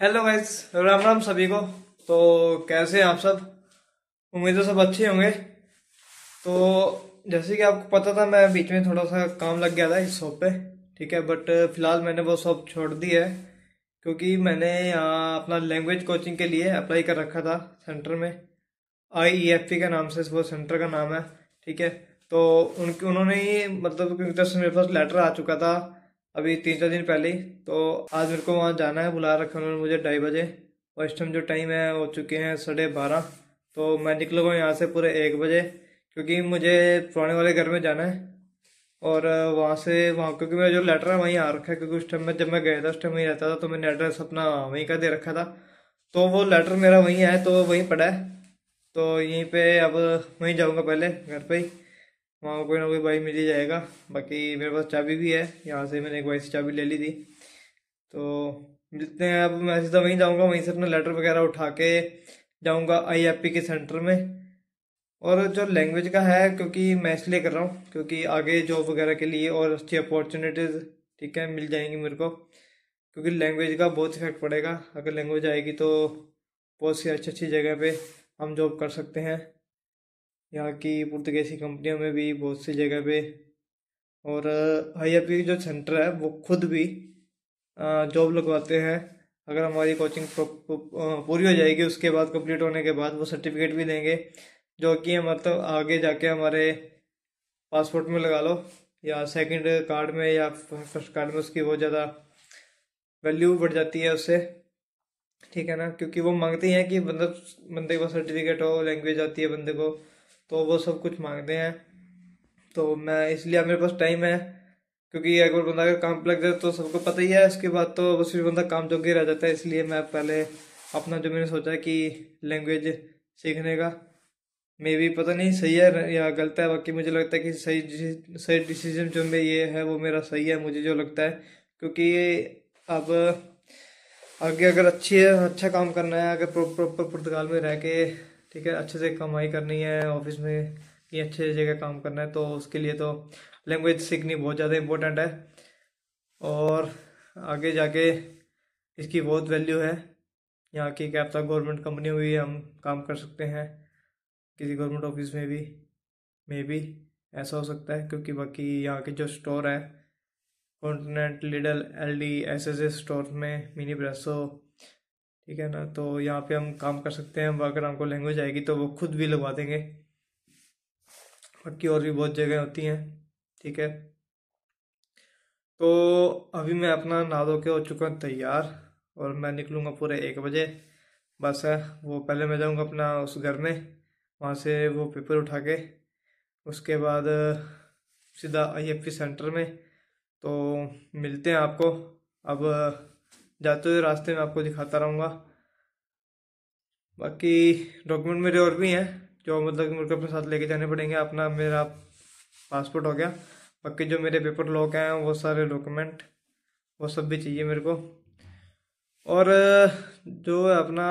hello guys Ram Ram सभी को तो कैसे हैं आप सब उम्मीद है सब अच्छे होंगे तो जैसे कि आपको पता था मैं बीच में थोड़ा सा काम लग गया था इस शॉप पे ठीक है बट फिलहाल मैंने वो शॉप छोड़ दी है क्योंकि मैंने यहाँ अपना लैंग्वेज कोचिंग के लिए अप्लाई कर रखा था सेंटर में आई ई एफ पी के नाम से वो सेंटर का नाम है ठीक है तो उनकी उन्होंने ही मतलब क्योंकि मेरे पास लेटर आ चुका था अभी तीन चार दिन पहले ही तो आज मेरे को वहाँ जाना है बुला रखा उन्होंने मुझे ढाई बजे और इस टाइम जो टाइम है हो चुके हैं साढ़े बारह तो मैं निकलूँगा यहाँ से पूरे एक बजे क्योंकि मुझे पुराने वाले घर में जाना है और वहाँ से वहाँ क्योंकि मेरा जो लेटर है वहीं आ रखा है क्योंकि उस टाइम में जब मैं गया था उस टाइम वहीं रहता था तो मैंने एड्रेस अपना वहीं का दे रखा था तो वो लेटर मेरा वहीं है तो वहीं पड़ा है तो यहीं पर अब वहीं जाऊँगा पहले घर पर ही वहाँ कोई ना कोई भाई मिल ही जाएगा बाकी मेरे पास चाबी भी है यहाँ से मैंने एक बाइक से चाबी ले ली थी तो मिलते हैं अब मैं सीधा वहीं जाऊँगा वहीं से अपना लेटर वगैरह उठा के जाऊँगा आई के सेंटर में और जो लैंग्वेज का है क्योंकि मैं इसलिए कर रहा हूँ क्योंकि आगे जॉब वगैरह के लिए और अच्छी अपॉर्चुनिटीज़ ठीक है मिल जाएंगी मेरे को क्योंकि लैंग्वेज का बहुत इफेक्ट पड़ेगा अगर लैंग्वेज आएगी तो बहुत सी अच्छी अच्छी जगह पे हम जॉब कर सकते हैं यहाँ की पुर्तगेसी कंपनियों में भी बहुत सी जगह पे और आई पी जो सेंटर है वो खुद भी जॉब लगवाते हैं अगर हमारी कोचिंग पूरी हो जाएगी उसके बाद कंप्लीट होने के बाद वो सर्टिफिकेट भी देंगे जो कि मतलब आगे जाके हमारे पासपोर्ट में लगा लो या सेकंड कार्ड में या फर्स्ट कार्ड में उसकी बहुत ज़्यादा वैल्यू बढ़ जाती है उससे ठीक है ना क्योंकि वो मांगते हैं कि मतलब बंदे को सर्टिफिकेट हो लैंग्वेज आती है बंदे को तो वो सब कुछ मांगते हैं तो मैं इसलिए मेरे पास टाइम है क्योंकि अगर बंदा अगर काम लग जाए तो सबको पता ही है उसके बाद तो बस फिर बंदा काम जो रह जाता है इसलिए मैं पहले अपना जो मैंने सोचा कि लैंग्वेज सीखने का मे भी पता नहीं सही है या गलत है बाकी मुझे लगता है कि सही सही डिसीजन जो मैं ये है वो मेरा सही है मुझे जो लगता है क्योंकि अब आगे अगर अच्छी अच्छा काम करना है अगर प्रॉपर पुर्तगाल में रह के ठीक है अच्छे से कमाई करनी है ऑफिस में ये अच्छे जगह काम करना है तो उसके लिए तो लैंग्वेज सीखनी बहुत ज़्यादा इम्पोर्टेंट है और आगे जाके इसकी बहुत वैल्यू है यहाँ की कैब तक गवर्नमेंट कंपनी भी हम काम कर सकते हैं किसी गवर्नमेंट ऑफिस में भी मे भी ऐसा हो सकता है क्योंकि बाकी यहाँ के जो स्टोर है Continente Lidl L D S S S store में मिनी ब्रेसो ठीक है ना तो यहाँ पे हम काम कर सकते हैं अगर हमको लैंग्वेज आएगी तो वो खुद भी लगवा देंगे बाकी और भी बहुत जगह होती हैं ठीक है तो अभी मैं अपना नहा धो के हो चुका हूँ तैयार और मैं निकलूँगा पूरे एक बजे बस है वो पहले मैं जाऊँगा अपना उस घर में वहाँ से वो पेपर उठा के उसके बाद सीधा आई एफ सेंटर में तो मिलते हैं आपको अब जाते हुए रास्ते में आपको दिखाता रहूँगा बाकी डॉक्यूमेंट मेरे और भी हैं जो मतलब मेरे को अपने साथ लेके जाने पड़ेंगे अपना मेरा पासपोर्ट हो गया बाकी जो मेरे पेपर लॉक हैं वो सारे डॉक्यूमेंट वो सब भी चाहिए मेरे को और जो अपना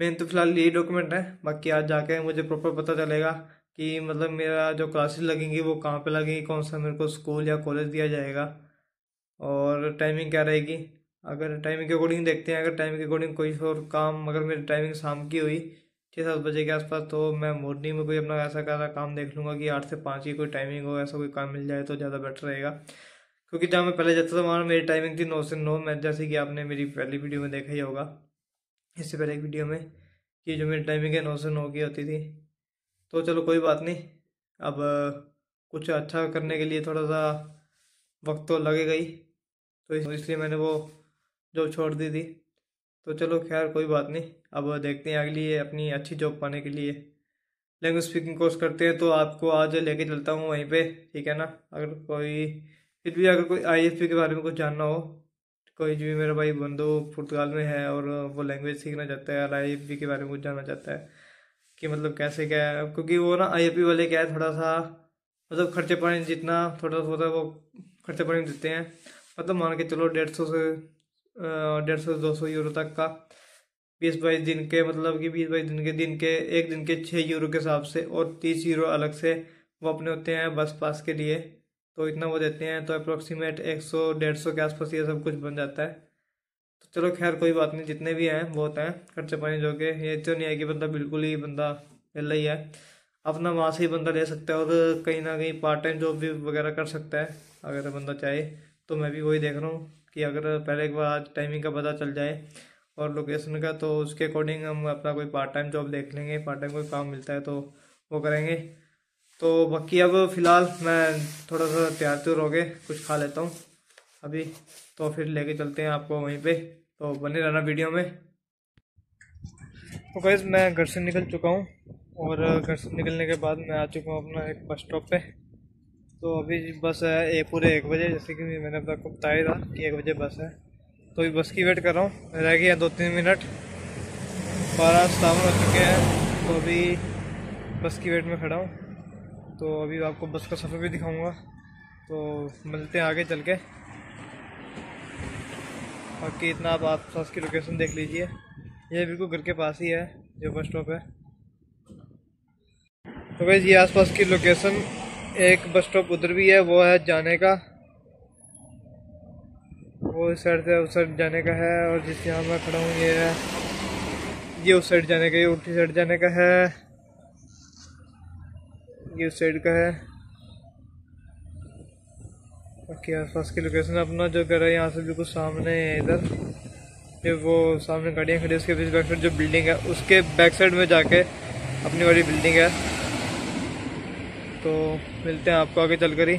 मेन तो फिलहाल यही डॉक्यूमेंट है बाकी आज जाके मुझे प्रॉपर पता चलेगा कि मतलब मेरा जो क्लासेस लगेंगी वो कहाँ पे लगेंगी कौन सा मेरे को स्कूल या कॉलेज दिया जाएगा और टाइमिंग क्या रहेगी अगर टाइमिंग के अकॉर्डिंग देखते हैं अगर टाइमिंग के अकॉर्डिंग कोई और काम अगर मेरी टाइमिंग शाम की हुई छः सात बजे के आसपास तो मैं मॉर्निंग में कोई अपना ऐसा ऐसा काम देख लूँगा कि आठ से पाँच की कोई टाइमिंग हो ऐसा कोई काम मिल जाए तो ज़्यादा बेटर रहेगा क्योंकि जहाँ मैं पहले जाता था वहाँ मेरी टाइमिंग थी नौ से नौ मैं जैसे कि आपने मेरी पहली वीडियो में देखा ही होगा इससे पहले एक वीडियो में कि जो मेरी टाइमिंग है नौ से नौ की होती थी तो चलो कोई बात नहीं अब कुछ अच्छा करने के लिए थोड़ा सा वक्त तो लगेगा ही तो इसलिए मैंने वो जॉब छोड़ दी थी तो चलो खैर कोई बात नहीं अब देखते हैं अगली अपनी अच्छी जॉब पाने के लिए लैंग्वेज स्पीकिंग कोर्स करते हैं तो आपको आज लेके चलता हूँ वहीं पे ठीक है ना अगर कोई फिर भी अगर कोई आई के बारे में कुछ जानना हो कोई जो मेरा भाई बंधु पुर्तगाल में है और वो लैंग्वेज सीखना चाहता है और आई के बारे में कुछ जानना चाहता है कि मतलब कैसे क्या है क्योंकि वो ना आई वाले क्या है थोड़ा सा मतलब खर्चे पानी जितना थोड़ा थोड़ा वो खर्चा पानी देते हैं मतलब मान के चलो डेढ़ सौ से डेढ़ सौ से दो सौ यूरो तक का बीस बाईस दिन के मतलब कि बीस बाईस दिन के दिन के एक दिन के छः यूरो के हिसाब से और तीस यूरो अलग से वो अपने होते हैं बस पास के लिए तो इतना वो देते हैं तो अप्रोक्सीमेट एक सौ डेढ़ सौ के आसपास ये सब कुछ बन जाता है तो चलो खैर कोई बात नहीं जितने भी हैं बहुत हैं खर्चे पानी जो के ये तो नहीं है कि बंदा बिल्कुल ही बंदा पहला ही है अपना वहाँ से ही बंदा ले सकता है और कहीं ना कहीं पार्ट टाइम जॉब भी वगैरह कर सकता है अगर बंदा चाहे तो मैं भी वही देख रहा हूँ कि अगर पहले एक बार आज टाइमिंग का पता चल जाए और लोकेशन का तो उसके अकॉर्डिंग हम अपना कोई पार्ट टाइम जॉब देख लेंगे पार्ट टाइम कोई काम मिलता है तो वो करेंगे तो बाकी अब फ़िलहाल मैं थोड़ा सा तैयार तैयार तो हो कुछ खा लेता हूँ अभी तो फिर लेके चलते हैं आपको वहीं पे तो बने रहना वीडियो में तो गैस मैं घर से निकल चुका हूँ और घर से निकलने के बाद मैं आ चुका हूँ अपना एक बस स्टॉप पर तो अभी बस है ए पूरे एक बजे जैसे कि मैंने अब को बताया था कि एक बजे बस है तो अभी बस की वेट कर रहा हूँ रह गया दो तीन मिनट बारह सतावन हो चुके हैं तो अभी बस की वेट में खड़ा हूँ तो अभी आपको बस का सफ़र भी दिखाऊँगा तो मिलते हैं आगे चल के बाकी इतना आप पास की लोकेशन देख लीजिए ये बिल्कुल घर के पास ही है जो बस स्टॉप है तो भाई ये आसपास की लोकेशन एक बस स्टॉप उधर भी है वो है जाने का वो इस साइड से उस साइड जाने का है और जिस यहाँ मैं खड़ा हूँ ये है ये उस साइड जाने का ये उल्टी साइड जाने का है ये उस साइड का है बाकी आस पास की लोकेशन अपना जो घर है यहाँ से बिल्कुल सामने है इधर ये वो सामने गाड़ियाँ खड़ी उसके बीच बैक साइड जो बिल्डिंग है उसके बैक साइड में जाके अपनी बड़ी बिल्डिंग है तो मिलते हैं आपको आगे चल कर ही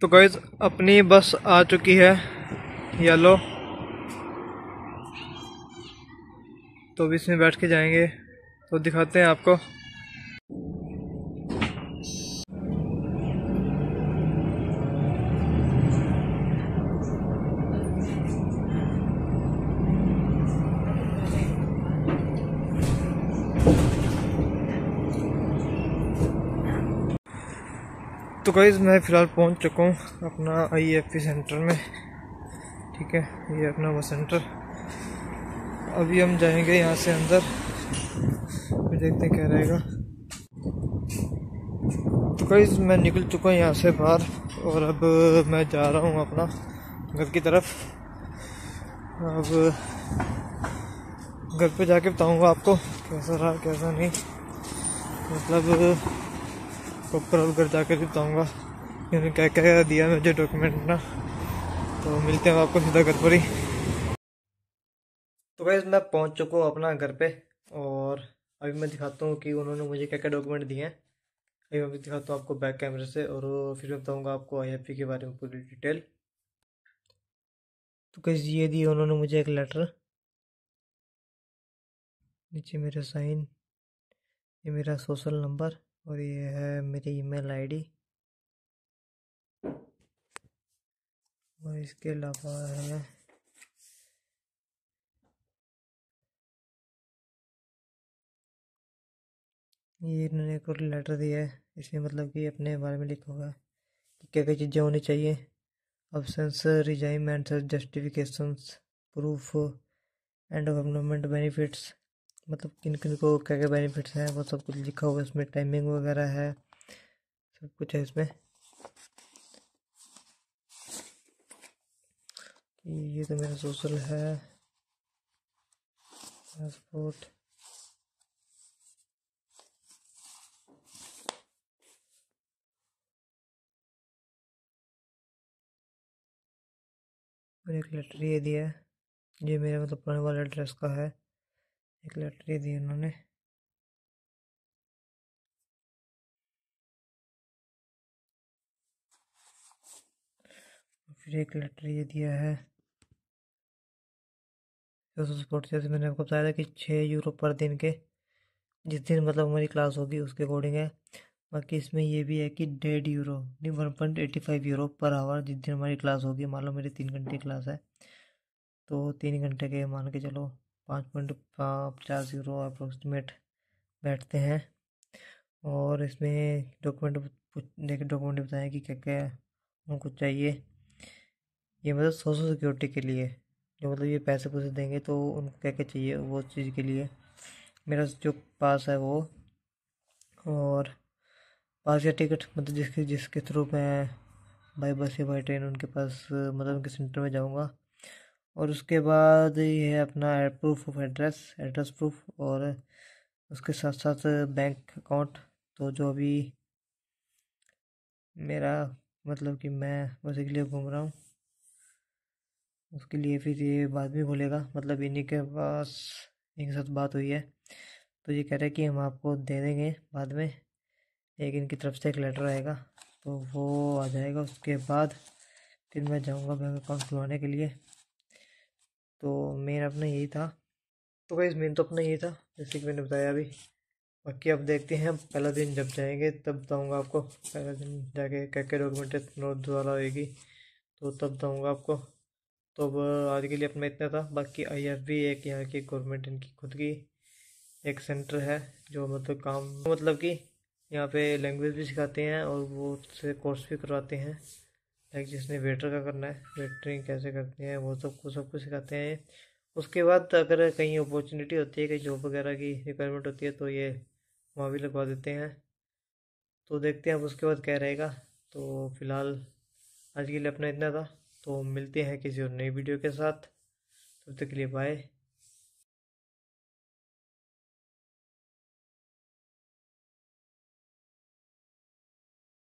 तो गैज़ अपनी बस आ चुकी है येलो तो अभी इसमें बैठ के जाएंगे तो दिखाते हैं आपको तो गाइज मैं फ़िलहाल पहुंच चुका हूँ अपना आईएफपी सेंटर e में ठीक है ये अपना वो सेंटर अभी हम जाएंगे यहाँ से अंदर फिर देखते हैं क्या रहेगा तो गाइज मैं निकल चुका हूँ यहाँ से बाहर और अब मैं जा रहा हूँ अपना घर की तरफ अब घर पे जाके बताऊँगा आपको कैसा रहा कैसा नहीं मतलब आपको क्रॉल कर जाकर बताऊँगा इन्होंने क्या क्या दिया मुझे डॉक्यूमेंट ना तो मिलते हैं आपको सीधा घर पर ही तो भाई मैं पहुंच चुका हूँ अपना घर पे और अभी मैं दिखाता हूँ कि उन्होंने मुझे क्या क्या डॉक्यूमेंट दिए हैं अभी मैं दिखाता हूँ आपको बैक कैमरे से और फिर मैं बताऊँगा आपको आई के बारे में पूरी डिटेल तो कैसे ये दिए उन्होंने मुझे एक लेटर नीचे मेरा साइन ये मेरा सोशल नंबर और ये है मेरी ईमेल आईडी और इसके अलावा है ये इन्होंने एक लेटर दिया है इसमें मतलब कि अपने बारे में लिखा हुआ है कि क्या क्या चीज़ें होनी चाहिए options requirements justifications proof and government benefits मतलब किन किन को क्या क्या बेनिफिट्स हैं वो सब कुछ लिखा हुआ है इसमें टाइमिंग वगैरह है सब कुछ है इसमें ये तो मेरा सोशल है पासपोर्ट और एक लेटर ये दिया है ये मेरा मतलब पुराने वाला एड्रेस का है एक लटरी दी उन्होंने फिर एक लेटर ये दिया है सपोर्ट जैसे मैंने आपको बताया था कि छः यूरो पर दिन के जिस दिन मतलब हमारी क्लास होगी उसके अकॉर्डिंग है बाकी इसमें ये भी है कि डेढ़ यूरो नहीं one point eighty five euro per hour जिस दिन हमारी क्लास होगी मान लो मेरी तीन घंटे क्लास है तो तीन घंटे के मान के चलो पाँच पॉइंट पचास यूरो अप्रोक्सीमेट बैठते हैं और इसमें डॉक्यूमेंट देखिए डॉक्यूमेंट बताएं कि क्या क्या उनको चाहिए ये मतलब सोशल सिक्योरिटी के लिए जो मतलब ये पैसे पैसे देंगे तो उनको क्या क्या चाहिए वो चीज़ के लिए मेरा जो पास है वो और पास या टिकट मतलब जिसके जिसके थ्रू मैं बाई बस या बाई ट्रेन उनके पास मतलब उनके सेंटर में जाऊँगा और उसके बाद ये है अपना proof of address address proof और उसके साथ साथ बैंक अकाउंट तो जो अभी मेरा मतलब कि मैं के लिए घूम रहा हूँ उसके लिए फिर ये बाद में बोलेगा मतलब इन्हीं के पास इनके साथ बात हुई है तो ये कह रहे हैं कि हम आपको दे देंगे बाद में एक इनकी तरफ से एक लेटर आएगा तो वो आ जाएगा उसके बाद फिर मैं जाऊँगा बैंक अकाउंट खुलवाने के लिए तो मेन अपना यही था तो गाइज़ मेन तो अपना यही था जैसे कि मैंने बताया अभी बाकी अब देखते हैं पहला दिन जब जाएंगे तब बताऊंगा आपको पहला दिन जाके क्या क्या डॉक्यूमेंट नोट द्वारा होएगी तो तब बताऊंगा आपको तो अब आज के लिए अपना इतना था बाकी आई एफ भी एक यहाँ की गवर्नमेंट इनकी खुद की एक सेंटर है जो मतलब काम मतलब कि यहाँ पे लैंग्वेज भी सिखाते हैं और वो से कोर्स भी करवाते हैं लाइक जिसने वेटर का करना है वेटरिंग कैसे करते हैं वो सब कुछ सब कुछ सिखाते हैं उसके बाद अगर कहीं अपॉर्चुनिटी होती है कहीं जॉब वगैरह की रिक्वायरमेंट होती है तो ये वहाँ भी लगवा देते हैं तो देखते हैं अब उसके बाद क्या रहेगा तो फिलहाल आज के लिए अपना इतना था तो मिलते हैं किसी और नई वीडियो के साथ तब तक के लिए बाय